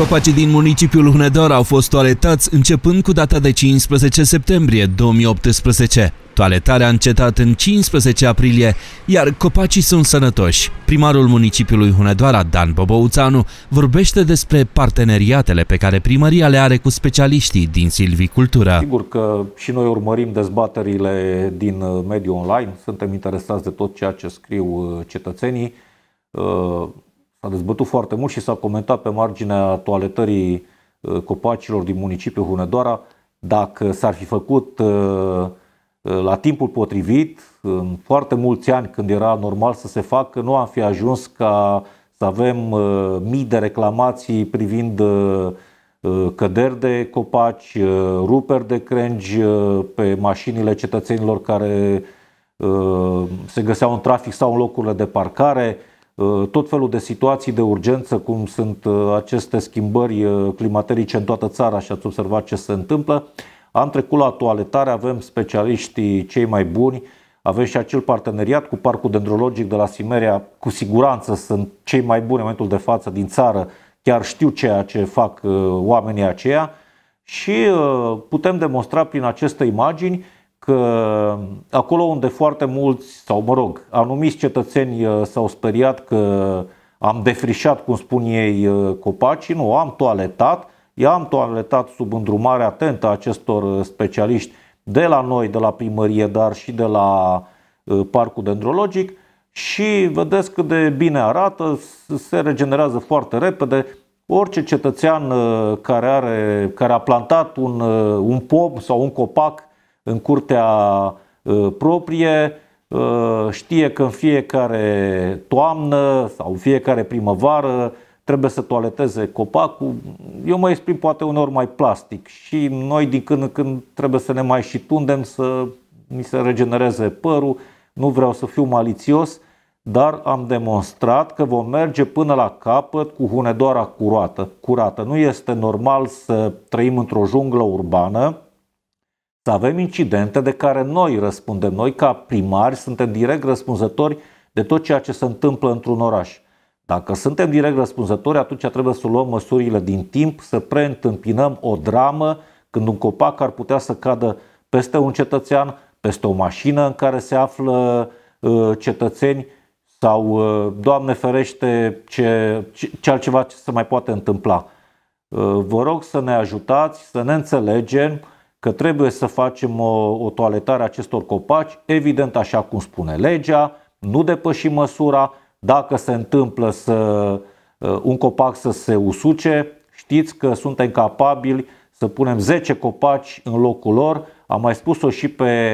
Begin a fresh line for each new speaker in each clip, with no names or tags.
Copacii din municipiul Hunedoara au fost toaletați începând cu data de 15 septembrie 2018. Toaletarea a încetat în 15 aprilie, iar copacii sunt sănătoși. Primarul municipiului Hunedoara, Dan Bobouțanu, vorbește despre parteneriatele pe care primăria le are cu specialiștii din silvicultură.
Sigur că și noi urmărim dezbaterile din uh, mediul online, suntem interesați de tot ceea ce scriu uh, cetățenii. Uh, S-a dezbătut foarte mult și s-a comentat pe marginea toaletării uh, copacilor din municipiul Hunedoara dacă s-ar fi făcut uh, uh, la timpul potrivit, în foarte mulți ani când era normal să se facă, nu am fi ajuns ca să avem mii de reclamații privind căderi de copaci, ruperi de crengi pe mașinile cetățenilor care se găseau în trafic sau în locurile de parcare, Uh, tot felul de situații de urgență, cum sunt uh, aceste schimbări uh, climaterice în toată țara și ați observat ce se întâmplă. Am trecut la toaletare, avem specialiștii cei mai buni, avem și acel parteneriat cu Parcul Dendrologic de la Simeria, cu siguranță sunt cei mai buni în momentul de față din țară, chiar știu ceea ce fac oamenii aceia și putem demonstra prin aceste imagini că uh, acolo unde foarte mulți, sau mă rog, anumiți cetățeni uh, s-au speriat că am defrișat, cum spun ei, uh, copacii, nu, am toaletat, i-am toaletat sub îndrumare atentă a acestor specialiști de la noi, de la primărie, dar și de la parcul dendrologic și vedeți cât de bine arată, se regenerează foarte repede. Orice cetățean care, are, care a plantat un, un pom sau un copac în curtea ă, proprie, ă, știe că în fiecare toamnă sau în fiecare primăvară trebuie să toaleteze copacul. Eu mă exprim poate uneori mai plastic și noi din când în când trebuie să ne mai și tundem să mi se regenereze părul. Nu vreau să fiu malițios, dar am demonstrat că vom merge până la capăt cu hunedoara curată. curată. Nu este normal să trăim într-o junglă urbană să avem incidente de care noi răspundem. Noi, ca primari, suntem direct răspunzători de tot ceea ce se întâmplă într-un oraș. Dacă suntem direct răspunzători, atunci trebuie să luăm măsurile din timp, să preîntâmpinăm o dramă când un copac ar putea să cadă peste un cetățean, peste o mașină în care se află uh, cetățeni sau, uh, Doamne ferește, ce, ce, ce altceva ce se mai poate întâmpla. Uh, vă rog să ne ajutați, să ne înțelegem, că trebuie să facem o, o toaletare a acestor copaci, evident așa cum spune legea, nu depăși măsura, dacă se întâmplă să uh, un copac să se usuce, știți că suntem capabili să punem 10 copaci în locul lor, am mai spus-o și pe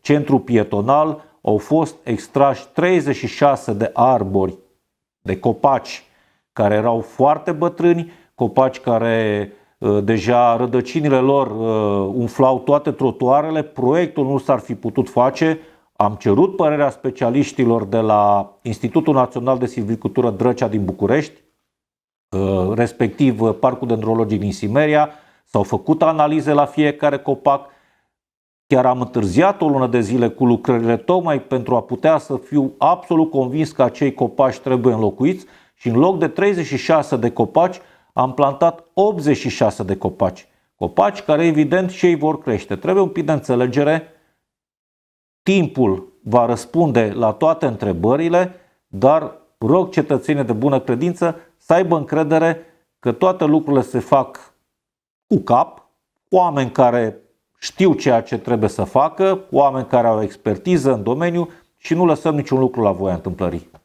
centru pietonal, au fost extrași 36 de arbori, de copaci care erau foarte bătrâni, copaci care Uh, deja rădăcinile lor uh, umflau toate trotuarele, proiectul nu s-ar fi putut face. Am cerut părerea specialiștilor de la Institutul Național de Silvicultură Drăcea din București, uh, respectiv Parcul Dendrologic din Simeria, s-au făcut analize la fiecare copac, Chiar am întârziat o lună de zile cu lucrările tocmai pentru a putea să fiu absolut convins că acei copaci trebuie înlocuiți și în loc de 36 de copaci am plantat 86 de copaci. Copaci care evident și ei vor crește. Trebuie un pic de înțelegere. Timpul va răspunde la toate întrebările, dar rog cetățenii de bună credință să aibă încredere că toate lucrurile se fac cu cap, cu oameni care știu ceea ce trebuie să facă, oameni care au expertiză în domeniu și nu lăsăm niciun lucru la voia întâmplării.